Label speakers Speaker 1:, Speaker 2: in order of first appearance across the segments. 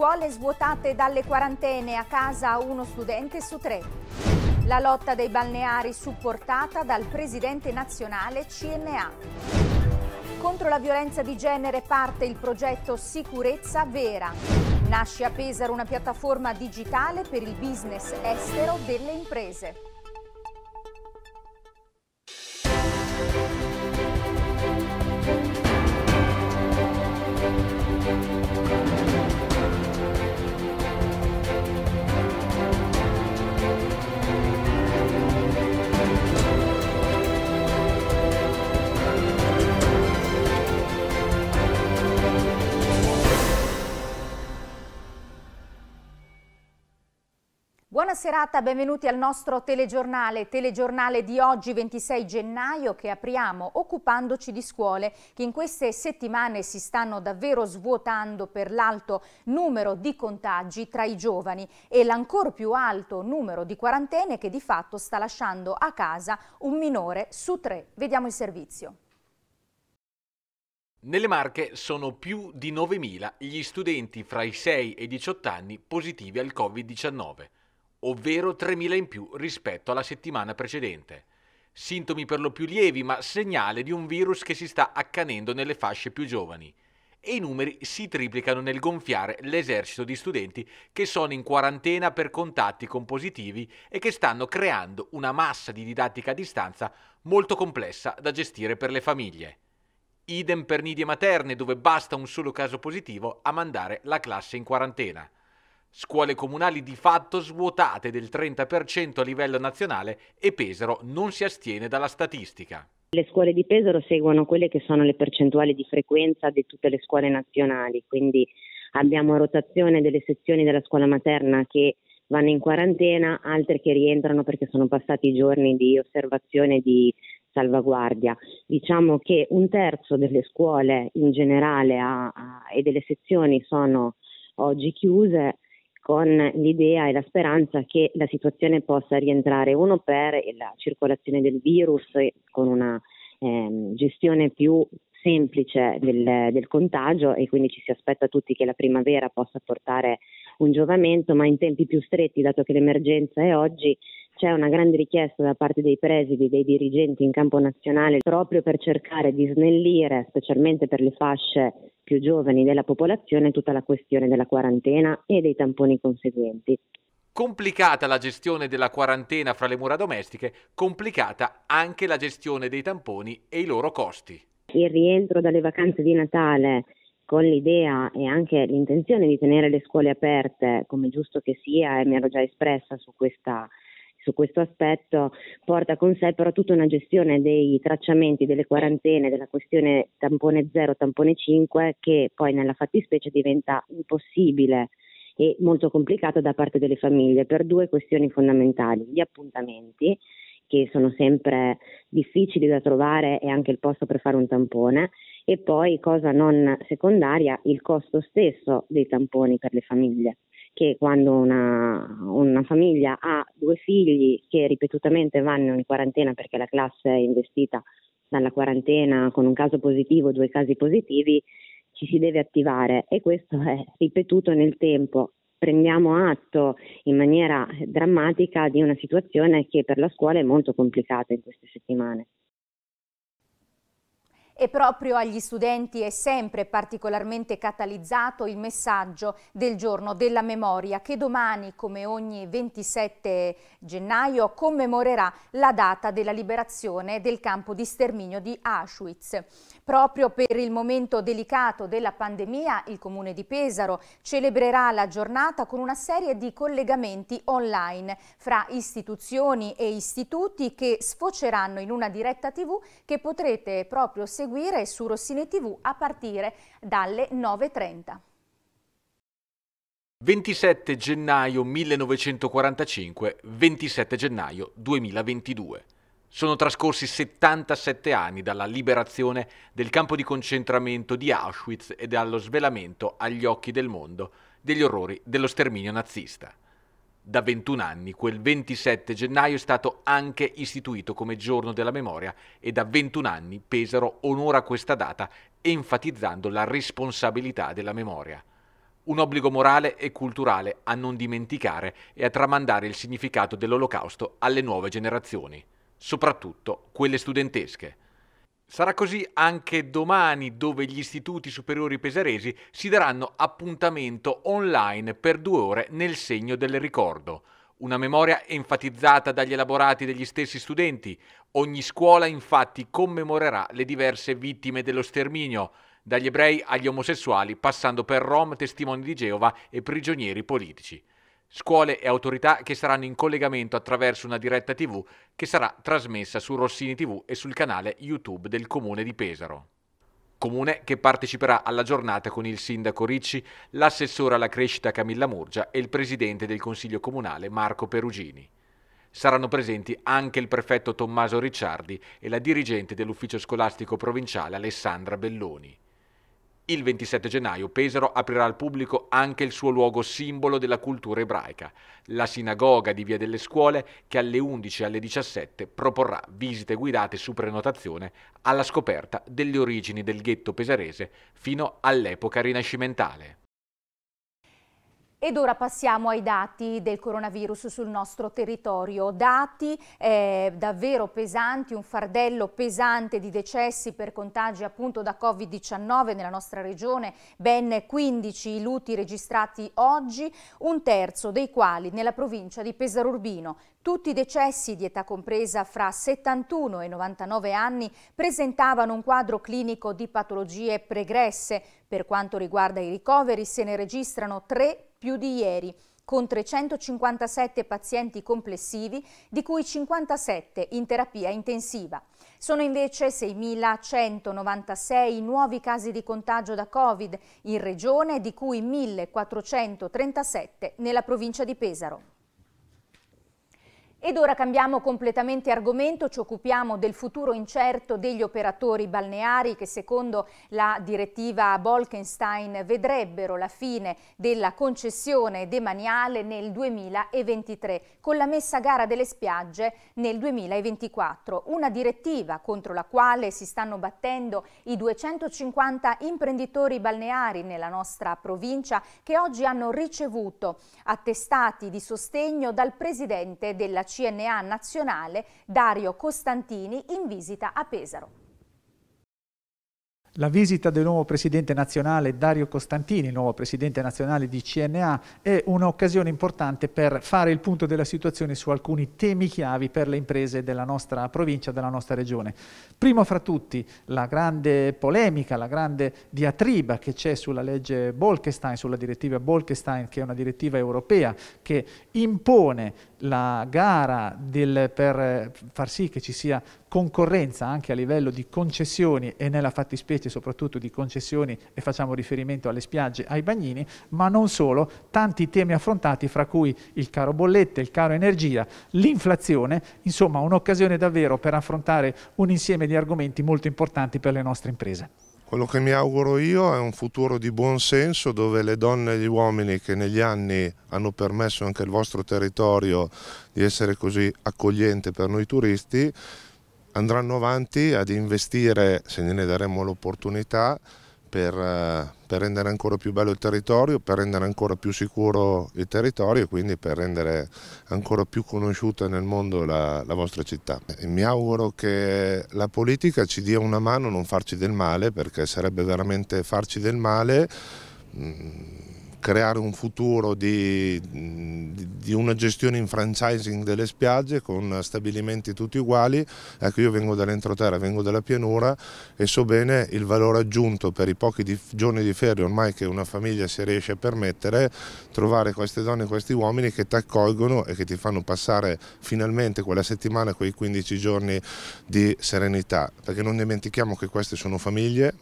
Speaker 1: scuole svuotate dalle quarantene, a casa uno studente su tre. La lotta dei balneari supportata dal presidente nazionale CNA. Contro la violenza di genere parte il progetto Sicurezza Vera. Nasce a Pesaro una piattaforma digitale per il business estero delle imprese. Buona serata, benvenuti al nostro telegiornale, telegiornale di oggi 26 gennaio che apriamo occupandoci di scuole che in queste settimane si stanno davvero svuotando per l'alto numero di contagi tra i giovani e l'ancor più alto numero di quarantene che di fatto sta lasciando a casa un minore su tre. Vediamo il servizio.
Speaker 2: Nelle Marche sono più di 9.000 gli studenti fra i 6 e i 18 anni positivi al Covid-19 ovvero 3.000 in più rispetto alla settimana precedente. Sintomi per lo più lievi, ma segnale di un virus che si sta accanendo nelle fasce più giovani. E i numeri si triplicano nel gonfiare l'esercito di studenti che sono in quarantena per contatti con positivi e che stanno creando una massa di didattica a distanza molto complessa da gestire per le famiglie. Idem per nidie materne dove basta un solo caso positivo a mandare la classe in quarantena. Scuole comunali di fatto svuotate del 30% a livello nazionale e Pesaro non si astiene dalla statistica.
Speaker 3: Le scuole di Pesaro seguono quelle che sono le percentuali di frequenza di tutte le scuole nazionali, quindi abbiamo rotazione delle sezioni della scuola materna che vanno in quarantena, altre che rientrano perché sono passati i giorni di osservazione e di salvaguardia. Diciamo che un terzo delle scuole in generale a, a, e delle sezioni sono oggi chiuse, con l'idea e la speranza che la situazione possa rientrare uno per la circolazione del virus con una eh, gestione più semplice del, del contagio e quindi ci si aspetta tutti che la primavera possa portare un giovamento, ma in tempi più stretti, dato che l'emergenza è oggi, c'è una grande richiesta da parte dei presidi, dei dirigenti in campo nazionale, proprio per cercare di snellire, specialmente per le fasce più giovani della popolazione, tutta la questione della quarantena e dei tamponi conseguenti.
Speaker 2: Complicata la gestione della quarantena fra le mura domestiche, complicata anche la gestione dei tamponi e i loro costi
Speaker 3: il rientro dalle vacanze di Natale con l'idea e anche l'intenzione di tenere le scuole aperte, come giusto che sia, e mi ero già espressa su, questa, su questo aspetto, porta con sé però tutta una gestione dei tracciamenti, delle quarantene, della questione tampone 0, tampone 5, che poi nella fattispecie diventa impossibile e molto complicata da parte delle famiglie per due questioni fondamentali, gli appuntamenti che sono sempre difficili da trovare e anche il posto per fare un tampone e poi, cosa non secondaria, il costo stesso dei tamponi per le famiglie che quando una, una, famiglia ha due figli che ripetutamente vanno in quarantena perché la classe è investita dalla quarantena con un caso positivo, due casi positivi, ci si deve attivare e questo è ripetuto nel tempo prendiamo atto in maniera drammatica di una situazione che per la scuola è molto complicata in queste settimane.
Speaker 1: E proprio agli studenti è sempre particolarmente catalizzato il messaggio del giorno della memoria che domani, come ogni 27 gennaio, commemorerà la data della liberazione del campo di sterminio di Auschwitz. Proprio per il momento delicato della pandemia, il Comune di Pesaro celebrerà la giornata con una serie di collegamenti online fra istituzioni e istituti che sfoceranno in una diretta tv che potrete proprio seguire seguire su Rossini TV a partire dalle 9.30.
Speaker 2: 27 gennaio 1945, 27 gennaio 2022. Sono trascorsi 77 anni dalla liberazione del campo di concentramento di Auschwitz e dallo svelamento agli occhi del mondo degli orrori dello sterminio nazista da 21 anni. Quel 27 gennaio è stato anche istituito come giorno della memoria e da 21 anni Pesaro onora questa data enfatizzando la responsabilità della memoria. Un obbligo morale e culturale a non dimenticare e a tramandare il significato dell'olocausto alle nuove generazioni, soprattutto quelle studentesche. Sarà così anche domani dove gli istituti superiori pesaresi si daranno appuntamento online per due ore nel segno del ricordo. Una memoria enfatizzata dagli elaborati degli stessi studenti. Ogni scuola infatti commemorerà le diverse vittime dello sterminio, dagli ebrei agli omosessuali, passando per rom, testimoni di Geova e prigionieri politici scuole e autorità che saranno in collegamento attraverso una diretta TV che sarà trasmessa su Rossini TV e sul canale YouTube del Comune di Pesaro. Comune che parteciperà alla giornata con il sindaco Ricci, l'assessore alla crescita Camilla Murgia e il presidente del Consiglio Comunale Marco Perugini. Saranno presenti anche il prefetto Tommaso Ricciardi e la dirigente dell'ufficio scolastico provinciale Alessandra Belloni. Il 27 gennaio Pesaro aprirà al pubblico anche il suo luogo simbolo della cultura ebraica, la sinagoga di Via delle Scuole che alle 11 e alle 17 proporrà visite guidate su prenotazione alla scoperta delle origini del ghetto pesarese fino all'epoca rinascimentale.
Speaker 1: Ed ora passiamo ai dati del coronavirus sul nostro territorio. Dati eh, davvero pesanti, un fardello pesante di decessi per contagi appunto da Covid-19 nella nostra regione, ben 15 i luti registrati oggi, un terzo dei quali nella provincia di Pesaro Urbino. Tutti i decessi di età compresa fra 71 e 99 anni presentavano un quadro clinico di patologie pregresse. Per quanto riguarda i ricoveri se ne registrano tre più di ieri con 357 pazienti complessivi, di cui 57 in terapia intensiva. Sono invece 6.196 nuovi casi di contagio da Covid in regione, di cui 1.437 nella provincia di Pesaro. Ed ora cambiamo completamente argomento, ci occupiamo del futuro incerto degli operatori balneari che secondo la direttiva Bolkenstein vedrebbero la fine della concessione demaniale nel 2023 con la messa a gara delle spiagge nel 2024, una direttiva contro la quale si stanno battendo i 250 imprenditori balneari nella nostra provincia che oggi hanno ricevuto attestati di sostegno dal presidente della CNA nazionale Dario Costantini in visita a Pesaro.
Speaker 4: La visita del nuovo presidente nazionale Dario Costantini, nuovo presidente nazionale di CNA, è un'occasione importante per fare il punto della situazione su alcuni temi chiavi per le imprese della nostra provincia, della nostra regione. Primo fra tutti la grande polemica, la grande diatriba che c'è sulla legge Bolkestein, sulla direttiva Bolkestein, che è una direttiva europea che impone la gara del, per far sì che ci sia concorrenza anche a livello di concessioni e nella fattispecie riferimenti soprattutto di concessioni e facciamo riferimento alle spiagge, ai bagnini, ma non solo, tanti temi affrontati fra cui il caro bollette, il caro energia, l'inflazione, insomma un'occasione davvero per affrontare un insieme di argomenti molto importanti per le nostre imprese.
Speaker 5: Quello che mi auguro io è un futuro di buon senso dove le donne e gli uomini che negli anni hanno permesso anche al vostro territorio di essere così accogliente per noi turisti andranno avanti ad investire, se ne daremo l'opportunità, per, eh, per, rendere ancora più bello il territorio, per rendere ancora più sicuro il territorio e quindi per rendere ancora più conosciuta nel mondo la, la vostra città. E mi auguro che la politica ci dia una mano, a non farci del male, perché sarebbe veramente farci del male. Mh, mm, creare un futuro di, di, una gestione in franchising delle spiagge con stabilimenti tutti uguali, ecco io vengo dall'entroterra, vengo dalla pianura e so bene il valore aggiunto per i pochi di, giorni di ferie ormai che una famiglia si riesce a permettere, trovare queste donne e questi uomini che ti accolgono e che ti fanno passare finalmente quella settimana, quei 15 giorni di serenità, perché non dimentichiamo che queste sono famiglie,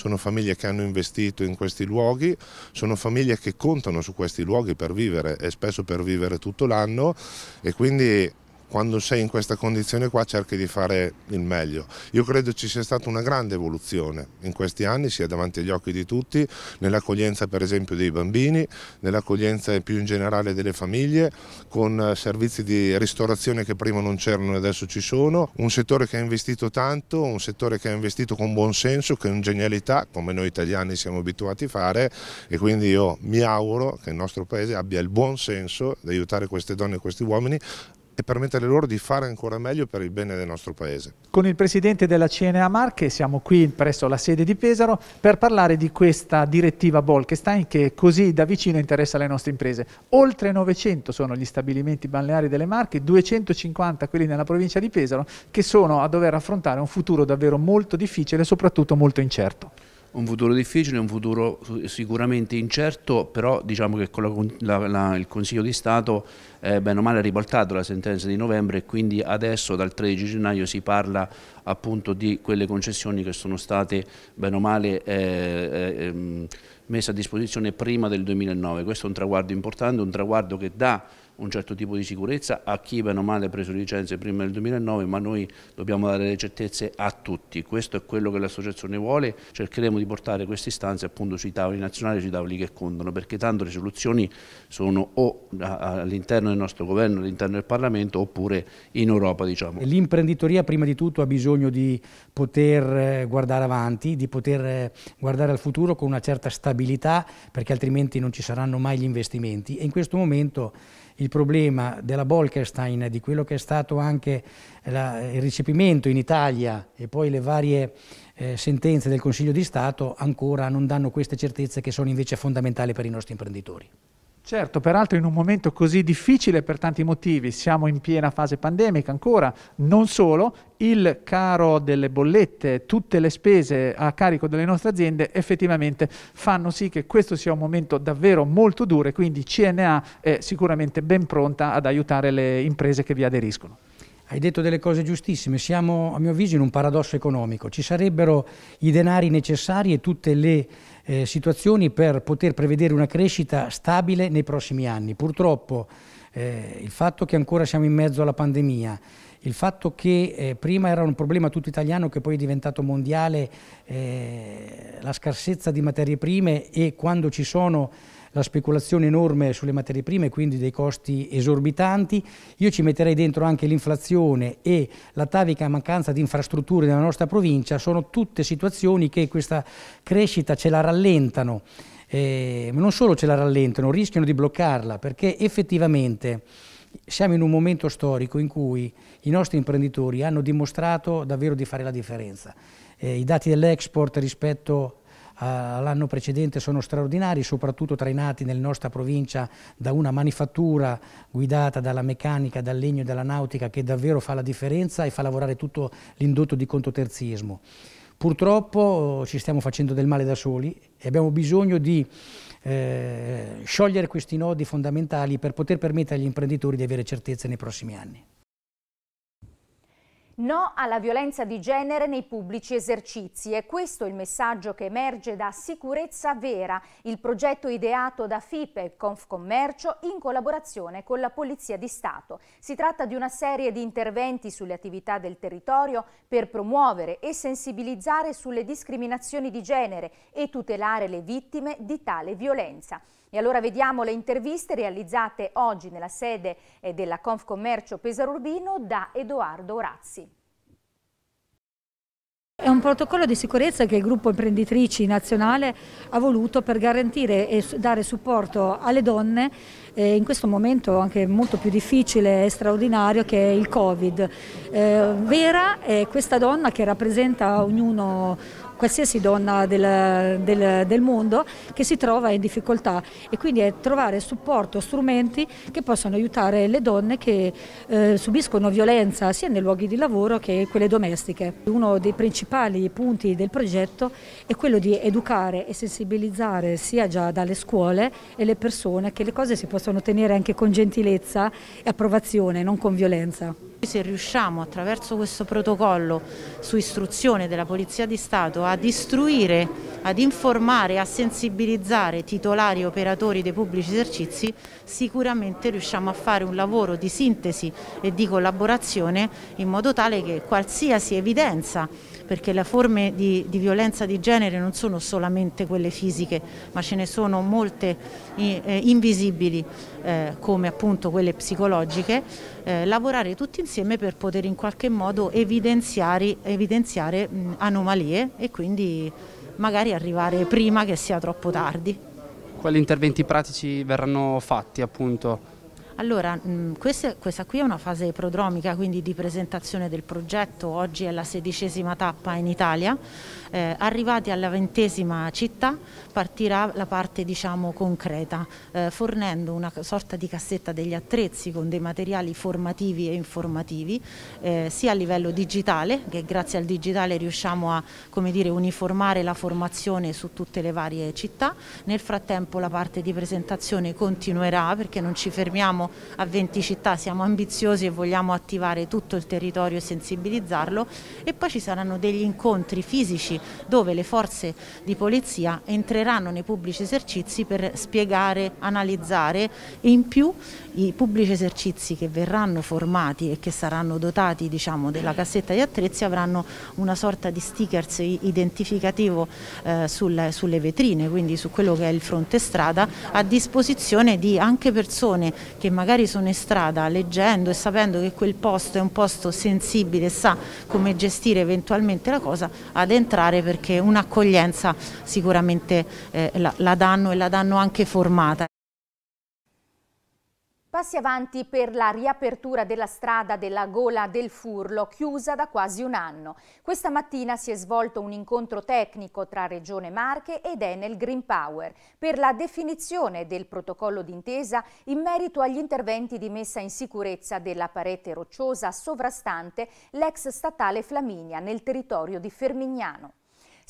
Speaker 5: sono famiglie che hanno investito in questi luoghi, sono famiglie che contano su questi luoghi per vivere e spesso per vivere tutto l'anno e quindi quando sei in questa condizione qua cerchi di fare il meglio. Io credo ci sia stata una grande evoluzione in questi anni, sia davanti agli occhi di tutti, nell'accoglienza per esempio dei bambini, nell'accoglienza più in generale delle famiglie, con eh, servizi di ristorazione che prima non c'erano e adesso ci sono, un settore che ha investito tanto, un settore che ha investito con buon senso, con genialità, come noi italiani siamo abituati a fare e quindi io mi auguro che il nostro paese abbia il buon senso di aiutare queste donne e questi uomini e permettere loro di fare ancora meglio per il bene del nostro Paese.
Speaker 4: Con il Presidente della CNA Marche siamo qui presso la sede di Pesaro per parlare di questa direttiva Bolkestein che così da vicino interessa le nostre imprese. Oltre 900 sono gli stabilimenti balneari delle Marche, 250 quelli nella provincia di Pesaro che sono a dover affrontare un futuro davvero molto difficile e soprattutto molto incerto
Speaker 6: un futuro difficile, un futuro sicuramente incerto, però diciamo che con la, la, la, il Consiglio di Stato eh, bene o male ha ribaltato la sentenza di novembre e quindi adesso dal 13 gennaio si parla appunto di quelle concessioni che sono state bene o male eh, eh, ehm, messe a disposizione prima del 2009. Questo è un traguardo importante, un traguardo che dà un certo tipo di sicurezza a chi bene o male ha preso licenze prima del 2009, ma noi dobbiamo dare le certezze a tutti. Questo è quello che l'associazione vuole, cercheremo di portare queste istanze appunto sui tavoli nazionali, sui tavoli che contano, perché tanto le soluzioni sono o all'interno del nostro governo, all'interno del Parlamento, oppure in Europa. Diciamo.
Speaker 7: L'imprenditoria prima di tutto ha bisogno di poter eh, guardare avanti, di poter eh, guardare al futuro con una certa stabilità, perché altrimenti non ci saranno mai gli investimenti e in questo momento il problema della Bolkestein, di quello che è stato anche la, il ricepimento in Italia e poi le varie eh, sentenze del Consiglio di Stato, ancora non danno queste certezze che sono invece fondamentali per i nostri imprenditori. Certo, peraltro
Speaker 4: in un momento così difficile per tanti motivi, siamo in piena fase pandemica ancora, non solo, il caro delle bollette, tutte le spese a carico delle nostre aziende effettivamente fanno sì che questo sia un momento davvero molto duro e quindi CNA è sicuramente ben pronta ad aiutare le imprese che vi aderiscono.
Speaker 7: Hai detto delle cose giustissime, siamo a mio avviso in un paradosso economico, ci sarebbero i denari necessari e tutte le eh, situazioni per poter prevedere una crescita stabile nei prossimi anni. Purtroppo eh, il fatto che ancora siamo in mezzo alla pandemia, il fatto che eh, prima era un problema tutto italiano che poi è diventato mondiale, eh, la scarsezza di materie prime e quando ci sono la speculazione enorme sulle materie prime, quindi dei costi esorbitanti. Io ci metterei dentro anche l'inflazione e l'atavica mancanza di infrastrutture nella nostra provincia. Sono tutte situazioni che questa crescita ce la rallentano. Eh, non solo ce la rallentano, rischiano di bloccarla perché effettivamente siamo in un momento storico in cui i nostri imprenditori hanno dimostrato davvero di fare la differenza. Eh, I dati dell'export rispetto all'anno eh, precedente sono straordinari, soprattutto trainati nella nostra provincia da una manifattura guidata dalla meccanica, dal legno e dalla nautica che davvero fa la differenza e fa lavorare tutto l'indotto di contoterzismo. Purtroppo oh, ci stiamo facendo del male da soli e abbiamo bisogno di eh, sciogliere questi nodi fondamentali per poter permettere agli imprenditori di avere certezze nei prossimi anni.
Speaker 1: No alla violenza di genere nei pubblici esercizi. È questo il messaggio che emerge da Sicurezza Vera, il progetto ideato da FIPE e Confcommercio in collaborazione con la Polizia di Stato. Si tratta di una serie di interventi sulle attività del territorio per promuovere e sensibilizzare sulle discriminazioni di genere e tutelare le vittime di tale violenza. E allora vediamo le interviste realizzate oggi nella sede eh, della Confcommercio Pesaro Urbino da Edoardo Orazzi. È un protocollo di sicurezza che il gruppo imprenditrici nazionale ha voluto per garantire e dare supporto alle donne eh, in questo momento anche molto più difficile e straordinario che è il Covid. Eh, Vera è questa donna che rappresenta ognuno qualsiasi donna del, del, del, mondo che si trova in difficoltà e quindi è trovare supporto, strumenti che possano aiutare le donne che eh, subiscono violenza sia nei luoghi di lavoro che quelle domestiche. Uno dei principali punti del progetto è quello di educare e sensibilizzare sia già dalle scuole e le persone che le cose si possono ottenere anche con gentilezza e approvazione, non con violenza.
Speaker 8: Se riusciamo attraverso questo protocollo su istruzione della Polizia di Stato ad istruire, ad informare, a sensibilizzare titolari e operatori dei pubblici esercizi, sicuramente riusciamo a fare un lavoro di sintesi e di collaborazione in modo tale che qualsiasi evidenza perché le forme di, di, violenza di genere non sono solamente quelle fisiche, ma ce ne sono molte eh, invisibili eh, come appunto quelle psicologiche, eh, lavorare tutti insieme per poter in qualche modo evidenziare, evidenziare mh, anomalie e quindi magari arrivare prima che sia troppo tardi.
Speaker 4: Quali interventi pratici verranno fatti appunto?
Speaker 8: Allora, mh, mm, questa, questa, qui è una fase prodromica, quindi di presentazione del progetto, oggi è la sedicesima tappa in Italia. Eh, arrivati alla ventesima città partirà la parte diciamo, concreta, eh, fornendo una sorta di cassetta degli attrezzi con dei materiali formativi e informativi, eh, sia a livello digitale, che grazie al digitale riusciamo a dire, uniformare la formazione su tutte le varie città, nel frattempo la parte di presentazione continuerà perché non ci fermiamo a 20 città, siamo ambiziosi e vogliamo attivare tutto il territorio e sensibilizzarlo e poi ci saranno degli incontri fisici dove le forze di polizia entreranno nei pubblici esercizi per spiegare, analizzare e in più i pubblici esercizi che verranno formati e che saranno dotati diciamo, della cassetta di attrezzi avranno una sorta di stickers identificativo eh, sulle, sulle vetrine, quindi su quello che è il fronte strada, a disposizione di anche persone che magari sono in strada leggendo e sapendo che quel posto è un posto sensibile, e sa come gestire eventualmente la cosa, ad entrare fare perché un'accoglienza sicuramente eh, la, la danno e la danno anche formata.
Speaker 1: Passi avanti per la riapertura della strada della Gola del Furlo, chiusa da quasi un anno. Questa mattina si è svolto un incontro tecnico tra Regione Marche ed Enel Green Power per la definizione del protocollo d'intesa in merito agli interventi di messa in sicurezza della parete rocciosa sovrastante l'ex statale Flaminia nel territorio di Fermignano.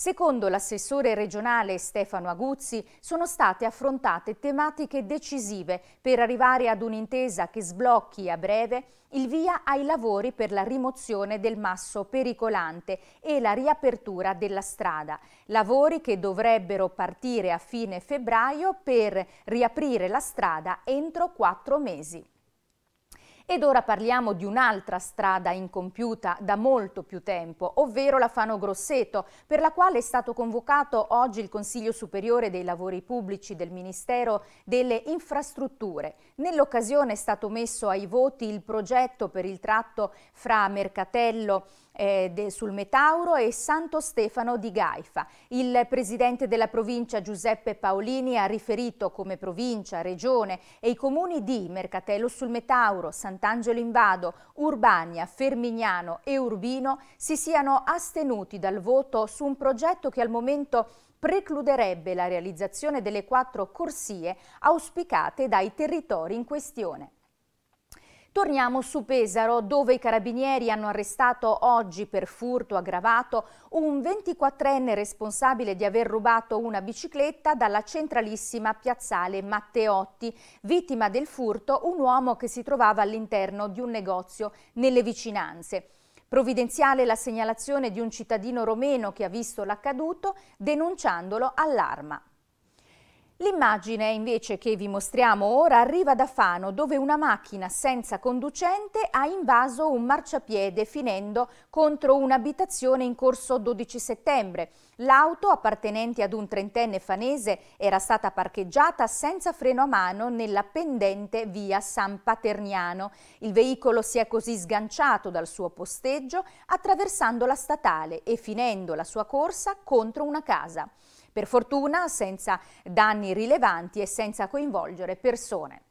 Speaker 1: Secondo l'assessore regionale Stefano Aguzzi, sono state affrontate tematiche decisive per arrivare ad un'intesa che sblocchi a breve il via ai lavori per la rimozione del masso pericolante e la riapertura della strada, lavori che dovrebbero partire a fine febbraio per riaprire la strada entro quattro mesi. Ed ora parliamo di un'altra strada incompiuta da molto più tempo, ovvero la Fano Grosseto, per la quale è stato convocato oggi il Consiglio Superiore dei Lavori Pubblici del Ministero delle Infrastrutture. Nell'occasione è stato messo ai voti il progetto per il tratto fra Mercatello eh, de, sul Metauro e Santo Stefano di Gaifa. Il presidente della provincia Giuseppe Paolini ha riferito come provincia, regione e i comuni di Mercatello sul Metauro, Sant'Angelo in Vado, Urbania, Fermignano e Urbino si siano astenuti dal voto su un progetto che al momento precluderebbe la realizzazione delle quattro corsie auspicate dai territori in questione. Torniamo su Pesaro, dove i carabinieri hanno arrestato oggi per furto aggravato un 24enne responsabile di aver rubato una bicicletta dalla centralissima piazzale Matteotti. Vittima del furto un uomo che si trovava all'interno di un negozio nelle vicinanze. Provvidenziale la segnalazione di un cittadino romeno che ha visto l'accaduto denunciandolo all'arma. L'immagine invece che vi mostriamo ora arriva da Fano dove una macchina senza conducente ha invaso un marciapiede finendo contro un'abitazione in corso 12 settembre. L'auto appartenente ad un trentenne fanese era stata parcheggiata senza freno a mano nella pendente via San Paterniano. Il veicolo si è così sganciato dal suo posteggio attraversando la statale e finendo la sua corsa contro una casa. Per fortuna senza danni rilevanti e senza coinvolgere persone.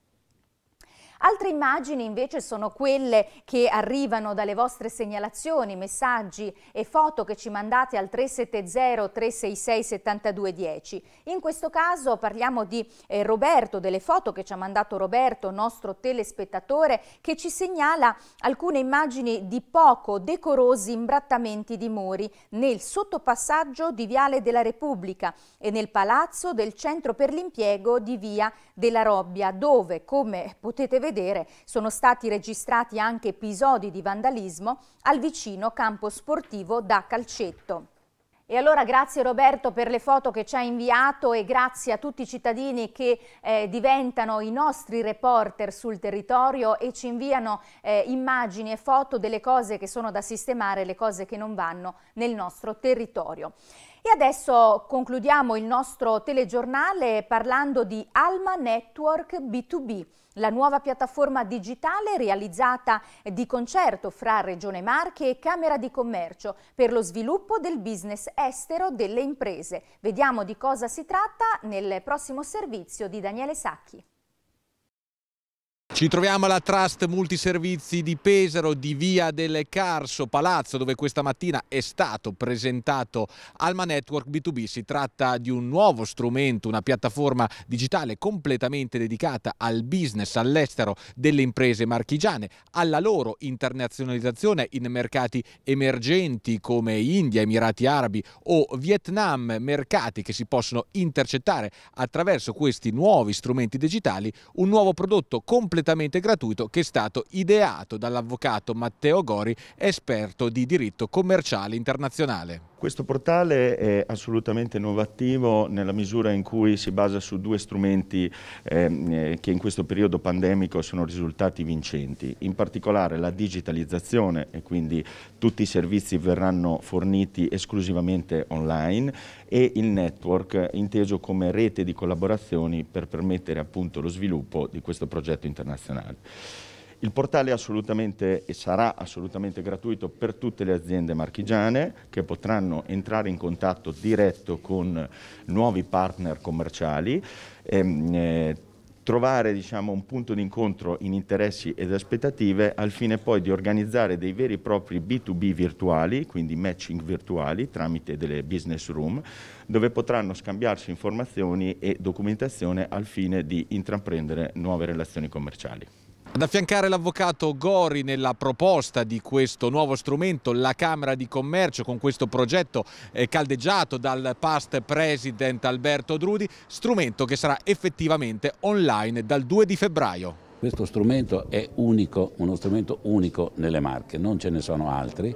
Speaker 1: Altre immagini invece sono quelle che arrivano dalle vostre segnalazioni, messaggi e foto che ci mandate al 370 366 7210. In questo caso parliamo di eh, Roberto, delle foto che ci ha mandato Roberto, nostro telespettatore, che ci segnala alcune immagini di poco decorosi imbrattamenti di muri nel sottopassaggio di Viale della Repubblica e nel palazzo del Centro per l'impiego di Via della Robbia, dove, come potete vedere, vedere, sono stati registrati anche episodi di vandalismo al vicino campo sportivo da calcetto. E allora grazie Roberto per le foto che ci ha inviato e grazie a tutti i cittadini che eh, diventano i nostri reporter sul territorio e ci inviano eh, immagini e foto delle cose che sono da sistemare, le cose che non vanno nel nostro territorio. E adesso concludiamo il nostro telegiornale parlando di Alma Network B2B la nuova piattaforma digitale realizzata di concerto fra Regione Marche e Camera di Commercio per lo sviluppo del business estero delle imprese. Vediamo di cosa si tratta nel prossimo servizio di Daniele Sacchi.
Speaker 2: Ci troviamo alla Trust Multiservizi di Pesaro di Via del Carso Palazzo dove questa mattina è stato presentato Alma Network B2B. Si tratta di un nuovo strumento, una piattaforma digitale completamente dedicata al business all'estero delle imprese marchigiane, alla loro internazionalizzazione in mercati emergenti come India, Emirati Arabi o Vietnam, mercati che si possono intercettare attraverso questi nuovi strumenti digitali, un nuovo prodotto completamente completamente gratuito che è stato ideato dall'avvocato Matteo Gori, esperto di diritto commerciale internazionale.
Speaker 9: Questo portale è assolutamente innovativo nella misura in cui si basa su due strumenti ehm, eh, che in questo periodo pandemico sono risultati vincenti, in particolare la digitalizzazione e quindi tutti i servizi verranno forniti esclusivamente online e il network inteso come rete di collaborazioni per permettere appunto lo sviluppo di questo progetto internazionale. Il portale è assolutamente e sarà assolutamente gratuito per tutte le aziende marchigiane che potranno entrare in contatto diretto con nuovi partner commerciali. Ehm, eh, trovare diciamo, un punto di incontro in interessi ed aspettative al fine poi di organizzare dei veri e propri B2B virtuali, quindi matching virtuali tramite delle business room, dove potranno scambiarsi informazioni e documentazione al fine di intraprendere nuove relazioni commerciali.
Speaker 2: Ad affiancare l'avvocato Gori nella proposta di questo nuovo strumento, la Camera di Commercio con questo progetto eh, caldeggiato dal past president Alberto Drudi, strumento che sarà effettivamente online dal 2 di febbraio.
Speaker 10: Questo strumento è unico, uno strumento unico nelle marche, non ce ne sono altri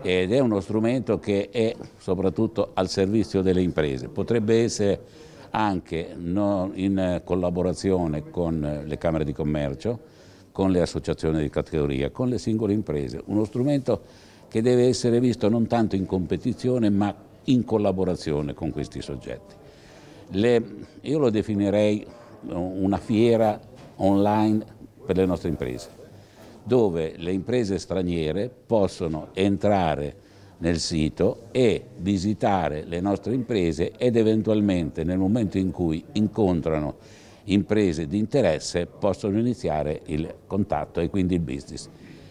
Speaker 10: ed è uno strumento che è soprattutto al servizio delle imprese. Potrebbe essere anche in collaborazione con le Camere di Commercio, con le associazioni di categoria, con le singole imprese, uno strumento che deve essere visto non tanto in competizione ma in collaborazione con questi soggetti. Le, io lo definirei eh, una fiera online per le nostre imprese, dove le imprese straniere possono entrare nel sito e visitare le nostre imprese ed eventualmente nel momento in cui incontrano imprese di interesse possono iniziare il contatto e quindi il business.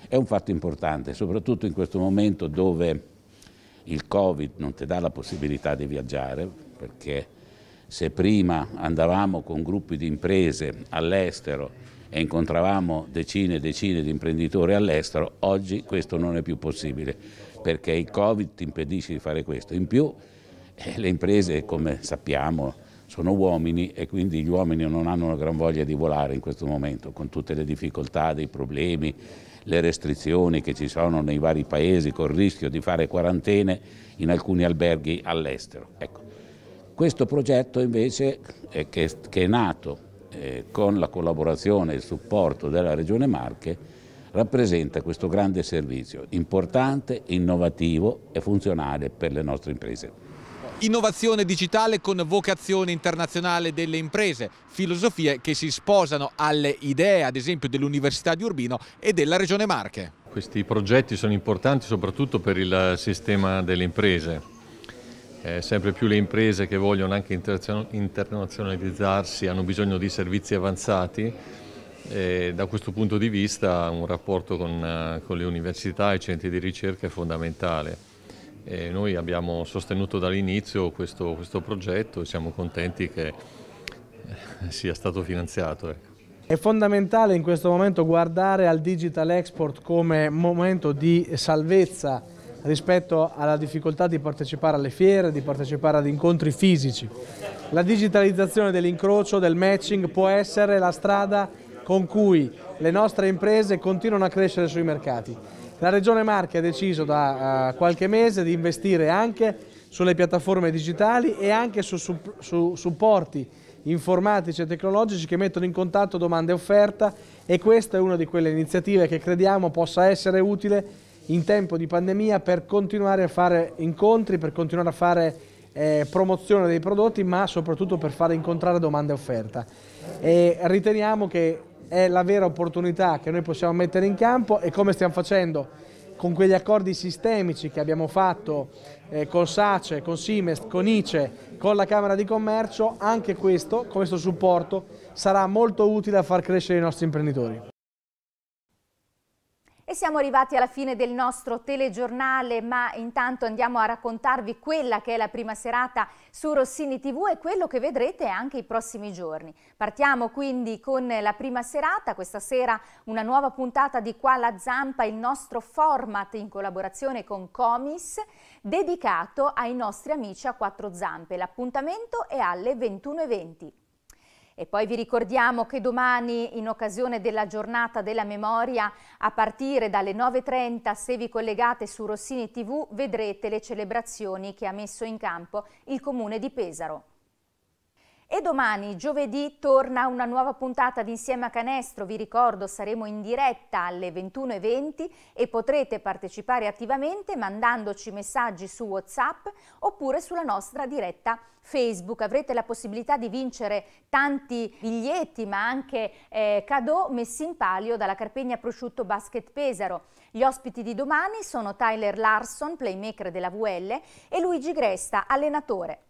Speaker 10: È un fatto importante, soprattutto in questo momento dove il Covid non ti dà la possibilità di viaggiare, perché se prima andavamo con gruppi di imprese all'estero e incontravamo decine e decine di imprenditori all'estero, oggi questo non è più possibile, perché il Covid ti impedisce di fare questo. In più eh, le imprese, come sappiamo, sono uomini e quindi gli uomini non hanno una gran voglia di volare in questo momento, con tutte le difficoltà, dei problemi, le restrizioni che ci sono nei vari paesi, col rischio di fare quarantene in alcuni alberghi all'estero. Ecco. Questo progetto invece, eh, che, che, è nato eh, con la collaborazione e il supporto della Regione Marche, rappresenta questo grande servizio, importante, innovativo e funzionale per le nostre imprese.
Speaker 2: Innovazione digitale con vocazione internazionale delle imprese, filosofie che si sposano alle idee, ad esempio, dell'Università di Urbino e della Regione Marche.
Speaker 9: Questi progetti sono importanti soprattutto per il sistema delle imprese. Eh, sempre più le imprese che vogliono anche internazionalizzarsi hanno bisogno di servizi avanzati e da questo punto di vista un rapporto con, con le università e i centri di ricerca è fondamentale. E noi abbiamo sostenuto dall'inizio questo, questo, progetto e siamo contenti che eh, sia stato finanziato. Ecco.
Speaker 6: È fondamentale in questo momento guardare al digital export come momento di salvezza rispetto alla difficoltà di partecipare alle fiere, di partecipare ad incontri fisici. La digitalizzazione dell'incrocio, del matching può essere la strada con cui le nostre imprese continuano a crescere sui mercati. La Regione Marche ha deciso da uh, qualche mese di investire anche sulle piattaforme digitali e anche su, su, su supporti informatici e tecnologici che mettono in contatto domanda e offerta e questa è una di quelle iniziative che crediamo possa essere utile in tempo di pandemia per continuare a fare incontri, per continuare a fare eh, promozione dei prodotti ma soprattutto per fare incontrare domanda e offerta. E riteniamo che è la vera opportunità che noi possiamo mettere in campo e come stiamo facendo con quegli accordi sistemici che abbiamo fatto eh, con SACE, con Simest, con ICE, con la Camera di Commercio, anche questo, questo supporto sarà molto utile a far crescere i nostri imprenditori.
Speaker 1: E siamo arrivati alla fine del nostro telegiornale, ma intanto andiamo a raccontarvi quella che è la prima serata su Rossini TV e quello che vedrete anche i prossimi giorni. Partiamo quindi con la prima serata, questa sera una nuova puntata di Qua la Zampa, il nostro format in collaborazione con Comis, dedicato ai nostri amici a quattro zampe. L'appuntamento è alle 21.20. E poi vi ricordiamo che domani, in occasione della giornata della memoria, a partire dalle 9.30, se vi collegate su Rossini TV, vedrete le celebrazioni che ha messo in campo il Comune di Pesaro. E domani, giovedì, torna una nuova puntata di Insieme a Canestro. Vi ricordo, saremo in diretta alle 21.20 e potrete partecipare attivamente mandandoci messaggi su WhatsApp oppure sulla nostra diretta Facebook. Avrete la possibilità di vincere tanti biglietti, ma anche eh, cadeau messi in palio dalla Carpegna Prosciutto Basket Pesaro. Gli ospiti di domani sono Tyler Larson, playmaker della VL, e Luigi Gresta, allenatore.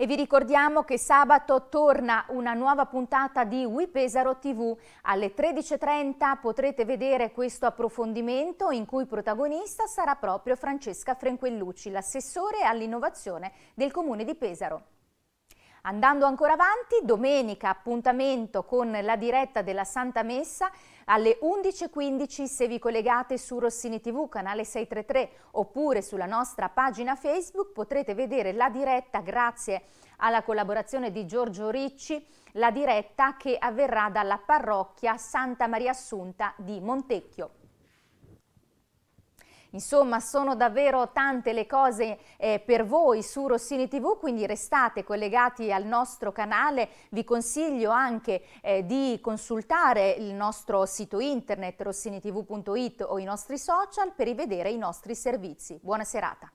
Speaker 1: E vi ricordiamo che sabato torna una nuova puntata di WiPesaro TV. Alle 13.30 potrete vedere questo approfondimento in cui protagonista sarà proprio Francesca Frenquellucci, l'assessore all'innovazione del Comune di Pesaro. Andando ancora avanti, domenica appuntamento con la diretta della Santa Messa alle 11.15 se vi collegate su Rossini TV, canale 633, oppure sulla nostra pagina Facebook potrete vedere la diretta grazie alla collaborazione di Giorgio Ricci, la diretta che avverrà dalla parrocchia Santa Maria Assunta di Montecchio. Insomma, sono davvero tante le cose eh, per voi su Rossini TV, quindi restate collegati al nostro canale. Vi consiglio anche eh, di consultare il nostro sito internet rossinitv.it o i nostri social per rivedere i nostri servizi. Buona serata.